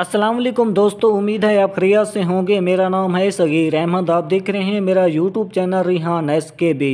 असलम दोस्तों उम्मीद है आप खरिया से होंगे मेरा नाम है सगीर अहमद आप देख रहे हैं मेरा YouTube channel Rihan S K B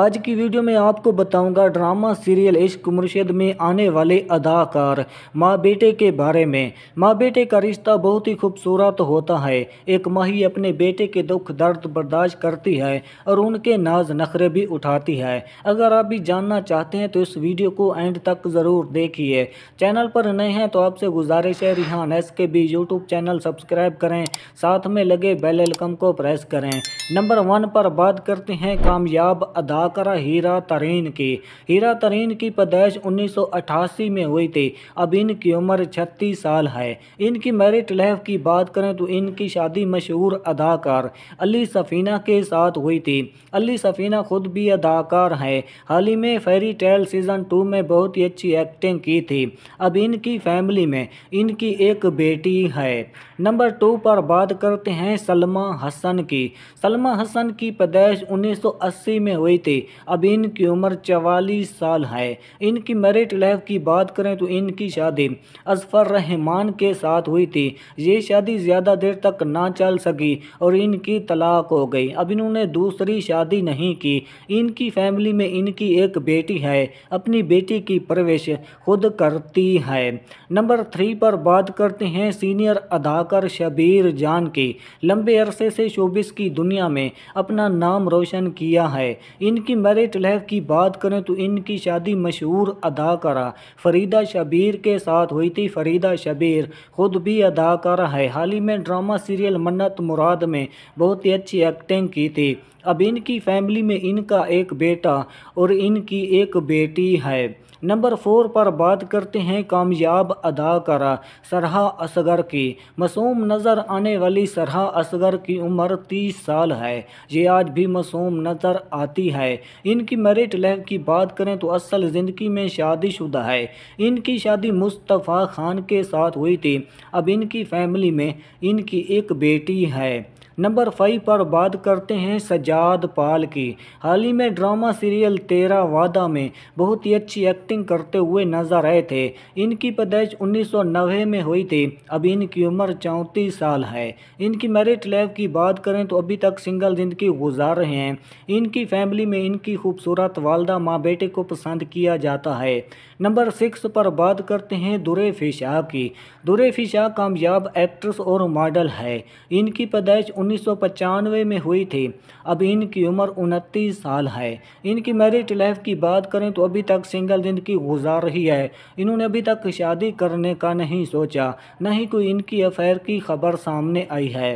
आज की वीडियो में आपको बताऊंगा ड्रामा सीरियल इश्क मुर्शद में आने वाले अदाकार माँ बेटे के बारे में माँ बेटे का रिश्ता बहुत ही खूबसूरत होता है एक ही अपने बेटे के दुख दर्द बर्दाश्त करती है और उनके नाज नखरे भी उठाती है अगर आप भी जानना चाहते हैं तो इस वीडियो को एंड तक ज़रूर देखिए चैनल पर नए हैं तो आपसे गुजारिश है रिहान एस के के भी यूट्यूब चैनल सब्सक्राइब करें साथ में लगे बेल आइकन को प्रेस करें नंबर वन पर बात करते हैं कामयाब अदाकारा हीरा तरीन की हीरा तरीन की पैदाइश 1988 में हुई थी अब इनकी उम्र छत्तीस साल है इनकी मैरिट लाइफ की बात करें तो इनकी शादी मशहूर अदाकार अली सफ़ीना के साथ हुई थी अली सफ़ीना खुद भी अदाकार हैं हाल ही में फेरी टेल सीज़न टू में बहुत ही अच्छी एक्टिंग की थी अब इनकी फैमिली में इनकी एक बेटी बेटी है नंबर टू पर बात करते हैं सलमा हसन की सलमा हसन की पैदाइश 1980 में हुई थी अब इनकी उम्र चवालीस साल है इनकी मेरिट लाइफ की बात करें तो इनकी शादी अजफर रहमान के साथ हुई थी ये शादी ज़्यादा देर तक ना चल सकी और इनकी तलाक हो गई अब इन्होंने दूसरी शादी नहीं की इनकी फैमिली में इनकी एक बेटी है अपनी बेटी की परवरिश खुद करती है नंबर थ्री पर बात करते हैं हैं सीनियर अदाकार शबीर जान के लंबे अरसे से शोबिस की दुनिया में अपना नाम रोशन किया है इनकी मैरिट लाइफ की बात करें तो इनकी शादी मशहूर अदाकारा फरीदा शबीर के साथ हुई थी फरीदा शबीर खुद भी अदाकारा है हाल ही में ड्रामा सीरियल मन्नत मुराद में बहुत ही अच्छी एक्टिंग की थी अब इनकी फैमिली में इनका एक बेटा और इनकी एक बेटी है नंबर फोर पर बात करते हैं कामयाब अदाकारा सरहा असगर की मासूम नज़र आने वाली सरहा असगर की उम्र तीस साल है ये आज भी मासूम नज़र आती है इनकी मेरिट लाइफ की बात करें तो असल ज़िंदगी में शादीशुदा है इनकी शादी मुस्तफ़ा खान के साथ हुई थी अब इनकी फैमिली में इनकी एक बेटी है नंबर फाइव पर बात करते हैं सजाद पाल की हाल ही में ड्रामा सीरियल तेरा वादा में बहुत ही अच्छी एक्टिंग करते हुए नजर आए थे इनकी पैदाइश उन्नीस में हुई थी अब इनकी उम्र चौंतीस साल है इनकी मैरिट लाइफ की बात करें तो अभी तक सिंगल ज़िंदगी गुजार रहे हैं इनकी फैमिली में इनकी खूबसूरत वालदा माँ बेटे को पसंद किया जाता है नंबर सिक्स पर बात करते हैं दुरे फिशाह की दुरे फिशाह कामयाब एक्ट्रेस और मॉडल है इनकी पैदाइश उन्नीस में हुई थी अब इनकी उम्र उनतीस साल है इनकी मैरिड लाइफ की बात करें तो अभी तक सिंगल ज़िंदगी गुजार रही है इन्होंने अभी तक शादी करने का नहीं सोचा न ही कोई इनकी अफेयर की खबर सामने आई है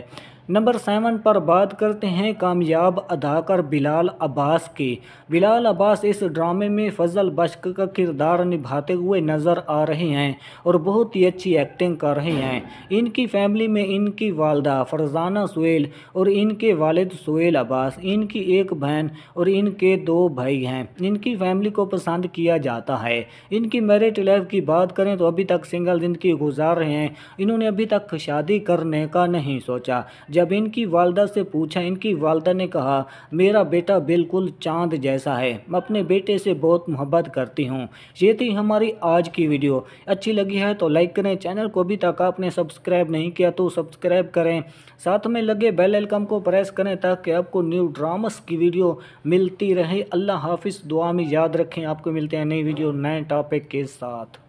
नंबर सेवन पर बात करते हैं कामयाब अदाकार बिलाल अब्बास के बिलाल अब्बास इस ड्रामे में फजल बश्क का किरदार निभाते हुए नज़र आ रहे हैं और बहुत ही अच्छी एक्टिंग कर रहे हैं इनकी फैमिली में इनकी वालदा फरजाना सुहेल और इनके वालिद सुहेल अब्बास इनकी एक बहन और इनके दो भाई हैं इनकी फैमिली को पसंद किया जाता है इनकी मेरिट लाइफ की बात करें तो अभी तक सिंगल ज़िंदगी गुजार रहे हैं इन्होंने अभी तक शादी करने का नहीं सोचा जब इनकी वालदा से पूछा इनकी वालदा ने कहा मेरा बेटा बिल्कुल चांद जैसा है मैं अपने बेटे से बहुत मोहब्बत करती हूँ ये थी हमारी आज की वीडियो अच्छी लगी है तो लाइक करें चैनल को अभी तक आपने सब्सक्राइब नहीं किया तो सब्सक्राइब करें साथ में लगे बेल आइकन को प्रेस करें ताकि आपको न्यू ड्रामास की वीडियो मिलती रहे अल्लाह हाफिज़ दुआ में याद रखें आपको मिलते हैं नई वीडियो नए टॉपिक के साथ